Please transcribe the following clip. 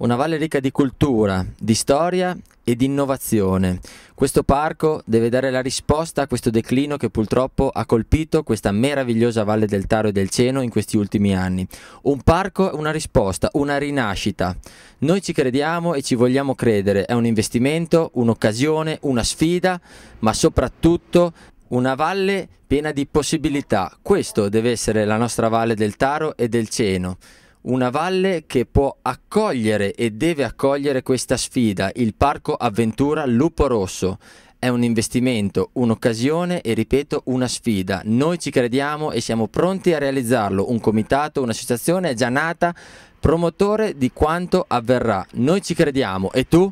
Una valle ricca di cultura, di storia e di innovazione. Questo parco deve dare la risposta a questo declino che purtroppo ha colpito questa meravigliosa valle del Taro e del Ceno in questi ultimi anni. Un parco è una risposta, una rinascita. Noi ci crediamo e ci vogliamo credere. È un investimento, un'occasione, una sfida, ma soprattutto una valle piena di possibilità. Questo deve essere la nostra valle del Taro e del Ceno una valle che può accogliere e deve accogliere questa sfida, il Parco Avventura Lupo Rosso. È un investimento, un'occasione e ripeto una sfida. Noi ci crediamo e siamo pronti a realizzarlo. Un comitato, un'associazione è già nata, promotore di quanto avverrà. Noi ci crediamo e tu?